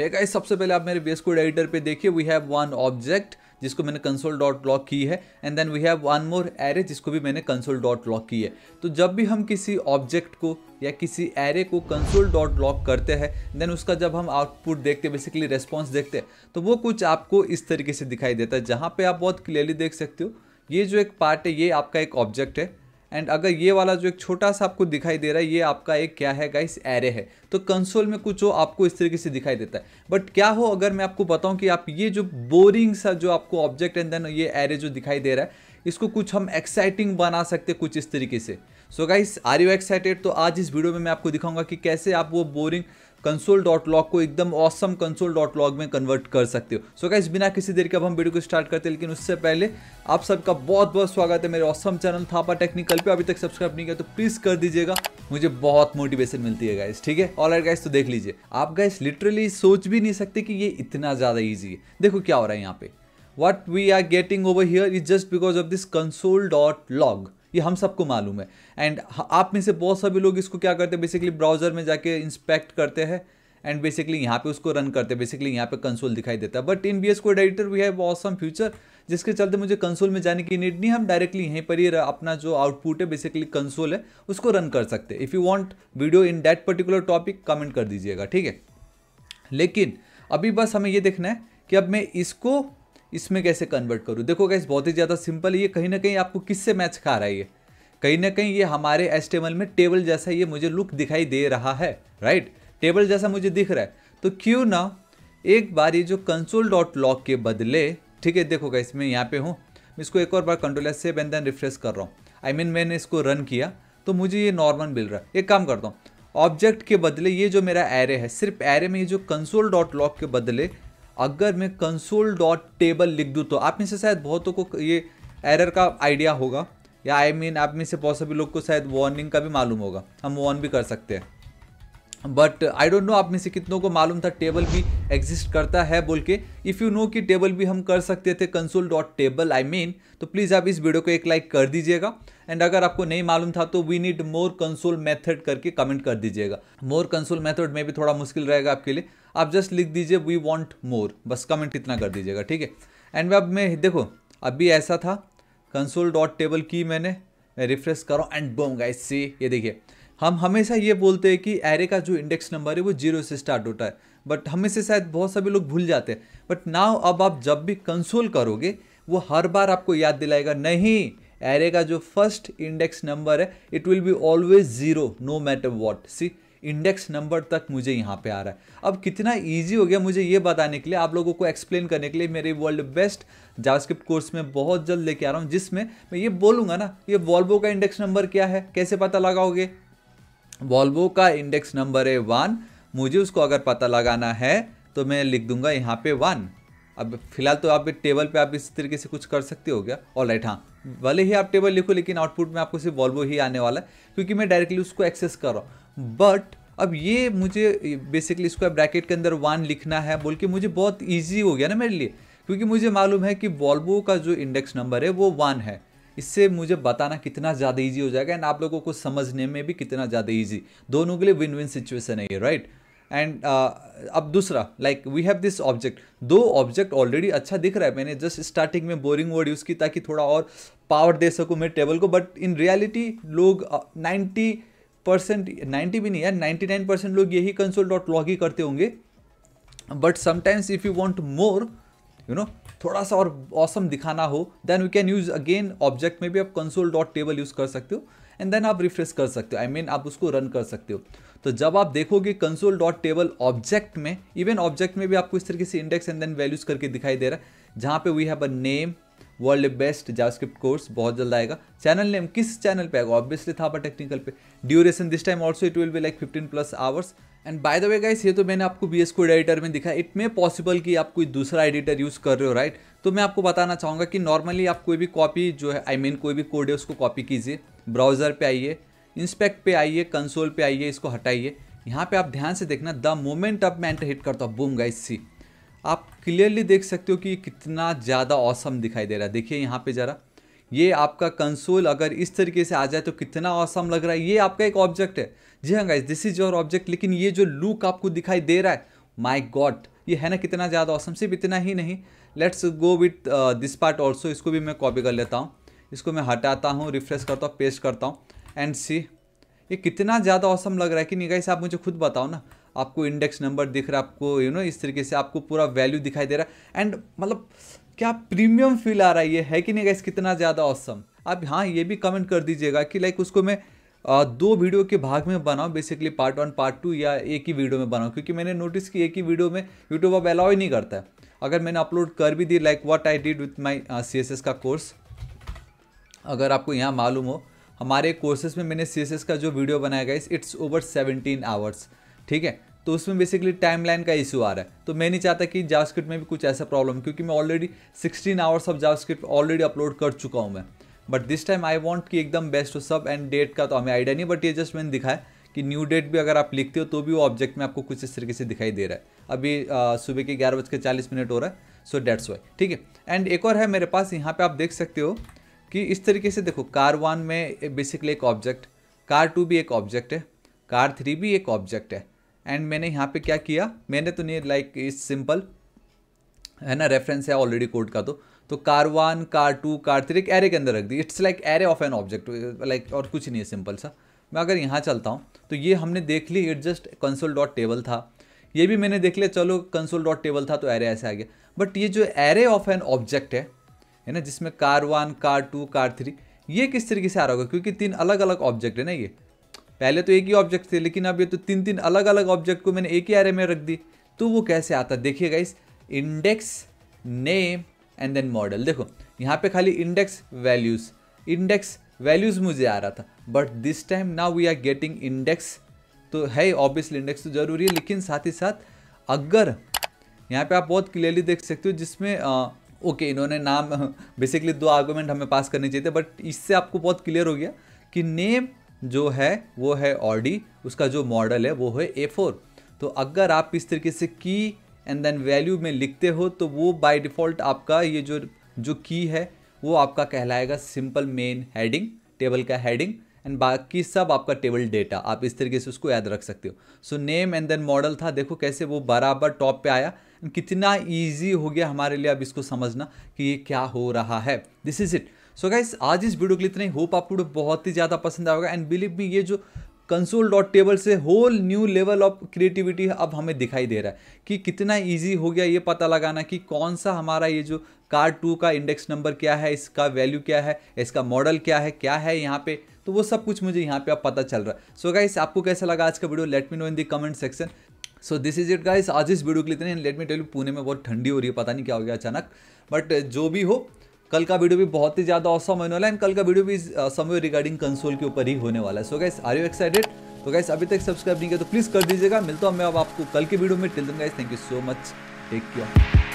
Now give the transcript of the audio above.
है गाइस सबसे पहले आप मेरे बेस कोड एडिटर पे देखिए वी हैव वन ऑब्जेक्ट जिसको मैंने कंसोल डॉट लॉक की है and then we have one more array जिसको भी मैंने कंसोल डॉट लॉक की है तो जब भी हम किसी ऑब्जेक्ट को या किसी एरे को कंसोल डॉट लॉक करते हैं देन उसका जब हम आउटपुट देखते हैं बेसिकली रेस्पॉन्स देखते हैं तो वो कुछ आपको इस तरीके से दिखाई देता है जहाँ पर आप बहुत क्लियरली देख सकते हो ये जो एक पार्ट है ये आपका एक ऑब्जेक्ट है एंड अगर ये वाला जो एक छोटा सा आपको दिखाई दे रहा है ये आपका एक क्या है गाइस एरे है तो कंसोल में कुछ हो आपको इस तरीके से दिखाई देता है बट क्या हो अगर मैं आपको बताऊं कि आप ये जो बोरिंग सा जो आपको ऑब्जेक्ट एंड देन ये एरे जो दिखाई दे रहा है इसको कुछ हम एक्साइटिंग बना सकते कुछ इस तरीके से so guys are you excited तो आज इस वीडियो में मैं आपको दिखाऊंगा कि कैसे आप वो बोरिंग कंसोल डॉट लॉग को एकदम ऑसम कंसोल डॉट लॉग में कन्वर्ट कर सकते हो सो क्या बिना किसी देर के अब हम वीडियो को स्टार्ट करते हैं लेकिन उससे पहले आप सबका बहुत बहुत स्वागत है मेरे ऑसम चैनल थापा टेक्निकल पे अभी तक सब्सक्राइब नहीं किया तो प्लीज़ कर दीजिएगा मुझे बहुत मोटिवेशन मिलती है गाइस ठीक है ऑल आर गाइस तो देख लीजिए आप गाइस लिटरली सोच भी नहीं सकते कि ये इतना ज़्यादा ईजी है देखो क्या हो रहा है यहाँ पे what we are getting over here is just because of this console dot log ये हम सबको मालूम है एंड आप में से बहुत सभी लोग इसको क्या करते हैं बेसिकली ब्राउजर में जाके इंस्पेक्ट करते हैं एंड बेसिकली यहाँ पे उसको रन करते हैं बेसिकली यहाँ पे कंसोल दिखाई देता है but in V S code editor we have awesome future जिसके चलते मुझे कंसोल में जाने की नीड नहीं हम डायरेक्टली यहीं पर ही अपना जो आउटपुट है बेसिकली कंसोल है उसको रन कर सकते हैं if you want video in that particular topic comment कर दीजिएगा ठीक है लेकिन अभी बस हमें ये देखना है कि अब मैं इसको इसमें कैसे कन्वर्ट करूँ देखो गैस बहुत ही ज़्यादा सिंपल ये कहीं ना कहीं आपको किससे मैच खा रहा है ये कहीं ना कहीं ये हमारे एस में टेबल जैसा ये मुझे लुक दिखाई दे रहा है राइट टेबल जैसा मुझे दिख रहा है तो क्यों ना एक बार ये जो कंसोल डॉट लॉक के बदले ठीक है देखो गैस मैं यहाँ पे हूँ मैं इसको एक और बार कंट्रोल से बैन एंड रिफ्रेश कर रहा हूँ आई मीन मैंने इसको रन किया तो मुझे ये नॉर्मल मिल रहा है एक काम करता हूँ ऑब्जेक्ट के बदले ये जो मेरा एरे है सिर्फ एरे में ये जो कंसोल डॉट लॉक के बदले अगर मैं कंसोल डॉट टेबल लिख दूँ तो आप में से शायद बहुतों को ये एरर का आइडिया होगा या आई I मीन mean, आप में से सभी लोग को शायद वार्निंग का भी मालूम होगा हम वार्न भी कर सकते हैं बट आई डोंट नो आप में से कितनों को मालूम था टेबल भी एग्जिस्ट करता है बोल के इफ़ यू नो कि टेबल भी हम कर सकते थे console dot table I mean तो प्लीज़ आप इस वीडियो को एक लाइक कर दीजिएगा एंड अगर आपको नहीं मालूम था तो we need more console method करके कमेंट कर दीजिएगा मोर कंसोल मेथड में भी थोड़ा मुश्किल रहेगा आपके लिए आप जस्ट लिख दीजिए वी वॉन्ट मोर बस कमेंट इतना कर दीजिएगा ठीक है एंड अब मैं देखो अभी ऐसा था कंसोल डॉट टेबल की मैंने मैं रिफ्रेश करो एंड बोम गाइस सी ये देखिए हम हमेशा ये बोलते हैं कि एरे का जो इंडेक्स नंबर है वो जीरो से स्टार्ट होता है बट हमें से शायद बहुत सभी लोग भूल जाते हैं बट नाव अब आप जब भी कंसोल करोगे वो हर बार आपको याद दिलाएगा नहीं एरे का जो फर्स्ट इंडेक्स नंबर है it will be always zero no matter what सी इंडेक्स नंबर तक मुझे यहाँ पे आ रहा है अब कितना इजी हो गया मुझे ये बताने के लिए आप लोगों को एक्सप्लेन करने के लिए मेरे वर्ल्ड बेस्ट जावास्क्रिप्ट कोर्स में बहुत जल्द लेके आ रहा हूँ जिसमें मैं ये बोलूँगा ना ये वॉल्वो का इंडेक्स नंबर क्या है कैसे पता लगाओगे वॉल्वो का इंडेक्स नंबर है वन मुझे उसको अगर पता लगाना है तो मैं लिख दूंगा यहाँ पे वन अब फिलहाल तो आप टेबल पे आप इस तरीके से कुछ कर सकते हो गया ऑल राइट हाँ भले ही आप टेबल लिखो लेकिन आउटपुट में आपको सिर्फ वॉल्वो ही आने वाला है क्योंकि मैं डायरेक्टली उसको एक्सेस कर रहा हूँ बट अब ये मुझे बेसिकली स्क्वायर ब्रैकेट के अंदर वन लिखना है बोल के मुझे बहुत ईजी हो गया ना मेरे लिए क्योंकि मुझे मालूम है कि वॉल्वो का जो इंडेक्स नंबर है वो वन है इससे मुझे बताना कितना ज़्यादा ईजी हो जाएगा एंड आप लोगों को समझने में भी कितना ज़्यादा ईजी दोनों के लिए विन विन सिचुएसन है ये राइट एंड uh, अब दूसरा like we have this object दो ऑब्जेक्ट ऑलरेडी अच्छा दिख रहा है मैंने जस्ट स्टार्टिंग में बोरिंग वर्ड यूज़ की ताकि थोड़ा और पावर दे सकूँ मैं टेबल को बट इन रियलिटी लोग नाइन्टी uh, परसेंट नाइन्टी भी नहीं यार नाइन्टी नाइन परसेंट लोग यही कंसोल डॉट लॉग ही करते होंगे but sometimes if you want more you know थोड़ा सा और ऑसम दिखाना हो then we can use again object में भी आप कंसोल डॉट टेबल यूज़ कर सकते हो एंड देन आप रिफ्रेश कर सकते हो आई I मीन mean, आप उसको रन कर सकते हो तो जब आप देखोगे कंसोल डॉट टेबल ऑब्जेक्ट में इवन ऑब्जेक्ट में भी आपको इस तरीके से इंडेक्स एंड देन वैल्यूज़ करके दिखाई दे रहा है जहाँ पे we have a name world best JavaScript course बहुत जल्द आएगा चैनल नेम किस चैनल पे आएगा ऑब्वियसली थापा टेक्निकल पे duration this time also it will be like fifteen plus hours and by the way guys ये तो मैंने आपको बी एस कोड एडिटर में दिखा इट मे पॉसिबल कि आप कोई दूसरा एडिटर यूज़ कर रहे हो राइट तो मैं आपको बताना चाहूँगा कि नॉर्मली आप कोई भी कॉपी जो है आई I मीन mean, कोई भी कोड है उसको कॉपी कीजिए ब्राउज़र पे आइए इंस्पेक्ट पे आइए कंसोल पे आइए इसको हटाइए यहाँ पे आप ध्यान से देखना द मोमेंट अब मैं एंटर हिट करता हूँ बूम गाइस सी आप क्लियरली देख सकते हो कि कितना ज़्यादा औसम दिखाई दे रहा है देखिए यहाँ पे ज़रा ये आपका कंसोल अगर इस तरीके से आ जाए तो कितना औसम लग रहा है ये आपका एक ऑब्जेक्ट है जी हाँ guys this is your object लेकिन ये जो लुक आपको दिखाई दे रहा है माई गॉड ये है ना कितना ज़्यादा औसम सिर्फ इतना ही नहीं let's go with this part also इसको भी मैं कॉपी कर लेता हूँ इसको मैं हटाता हूँ रिफ्रेश करता हूँ पेस्ट करता हूँ एंड सी ये कितना ज़्यादा औसम लग रहा है कि नहीं गाइस आप मुझे खुद बताओ ना आपको इंडेक्स नंबर दिख रहा है आपको यू you नो know, इस तरीके से आपको पूरा वैल्यू दिखाई दे रहा है एंड मतलब क्या प्रीमियम फील आ रहा है ये है कि नहीं गैस कितना ज़्यादा औसम आप हाँ ये भी कमेंट कर दीजिएगा कि लाइक उसको मैं दो वीडियो के भाग में बनाऊँ basically part one part two या एक ही वीडियो में बनाऊँ क्योंकि मैंने नोटिस की एक ही वीडियो में यूट्यूब अब अलाउ ही नहीं करता है अगर मैंने अपलोड कर भी दी like what I did with my C S S का कोर्स अगर आपको यहाँ मालूम हो हमारे कोर्सेज में मैंने सी एस एस का जो वीडियो बनाया गया इट्स ओवर सेवनटीन आवर्स ठीक है तो उसमें बेसिकली टाइमलाइन का इशू आ रहा है तो मैं नहीं चाहता कि जावास्क्रिप्ट में भी कुछ ऐसा प्रॉब्लम क्योंकि मैं already 16 hours of JavaScript already upload कर चुका हूँ मैं but this time I want कि एकदम बेस्ट हो सब एंड डेट का तो हमें आइडिया नहीं बट ये जस्ट मैंने दिखाया कि न्यू डेट भी अगर आप लिखते हो तो भी वो ऑब्जेक्ट में आपको कुछ इस तरीके से दिखाई दे रहा है अभी सुबह के ग्यारह बज के चालीस मिनट हो रहा है सो डेट्स वाई ठीक है एंड एक और है मेरे पास यहाँ पे आप देख सकते हो कि इस तरीके से देखो कार वन में बेसिकली एक ऑब्जेक्ट कार टू भी एक ऑब्जेक्ट है कार थ्री भी एक ऑब्जेक्ट है एंड मैंने यहाँ पे क्या किया मैंने तो नहीं लाइक इस सिंपल है ना रेफरेंस है ऑलरेडी कोड का तो तो car one car two car three एक एरे के अंदर रख दी it's like array of an object like और कुछ नहीं है सिंपल सा मैं अगर यहाँ चलता हूँ तो ये हमने देख ली it just console dot table था ये भी मैंने देख लिया चलो कंसोल डॉट टेबल था तो एरे ऐसे आ गया बट ये जो एरे ऑफ एन ऑब्जेक्ट है है ना जिसमें car one car two car three ये किस तरीके से आ रहा होगा क्योंकि तीन अलग अलग ऑब्जेक्ट है ना ये पहले तो एक ही ऑब्जेक्ट थे लेकिन अब ये तो तीन तीन अलग अलग ऑब्जेक्ट को मैंने एक ही एरे में रख दी तो वो कैसे आता देखिए इस index name and then model देखो यहाँ पे खाली इंडेक्स वैल्यूज़ इंडेक्स वैल्यूज़ मुझे आ रहा था but this time now we are getting index तो है ऑब्वियसली इंडेक्स तो ज़रूरी है लेकिन साथ ही साथ अगर यहाँ पे आप बहुत क्लियरली देख सकते हो जिसमें ओके okay, इन्होंने नाम बेसिकली दो आर्गूमेंट हमें पास करने चाहिए थे बट इससे आपको बहुत क्लियर हो गया कि नेम जो है वो है ऑडी उसका जो मॉडल है वो है ए फोर तो अगर आप इस तरीके से की एंड देन वैल्यू में लिखते हो तो वो बाय डिफ़ॉल्ट आपका ये जो जो की है वो आपका कहलाएगा सिंपल मेन हेडिंग टेबल का हेडिंग एंड बाकी सब आपका टेबल डेटा आप इस तरीके से उसको याद रख सकते हो so name and then model था देखो कैसे वो बराबर टॉप पे आया कितना इजी हो गया हमारे लिए अब इसको समझना कि ये क्या हो रहा है this is it so guys आज इस वीडियो के लिए इतने होप आपको बहुत ही ज़्यादा पसंद आएगा एंड बिलीव मी ये जो कंसोल डॉट टेबल से whole new level of creativity अब हमें दिखाई दे रहा है कि कितना इजी हो गया ये पता लगाना कि कौन सा हमारा ये जो कार टू का इंडेक्स नंबर क्या है इसका वैल्यू क्या है इसका मॉडल क्या है क्या है यहाँ पे तो वो सब कुछ मुझे यहाँ पे अब पता चल रहा है सो so गाइस आपको कैसा लगा आज का video let me know in the comment section so this is it guys आज इस वीडियो के लिए इतने लेट मी टेल पुणे में बहुत ठंडी हो रही है पता नहीं क्या हो गया अचानक बट जो भी हो कल का वीडियो भी बहुत ही ज़्यादा औसम होने वाला है एंड कल का वीडियो भी समय रिगार्डिंग कंसोल के ऊपर ही होने वाला है so guys are you excited तो गैस अभी तक सब्सक्राइब नहीं किया तो प्लीज़ कर दीजिएगा मिलता हूं मैं अब आपको कल के वीडियो में till then guys thank you so much take care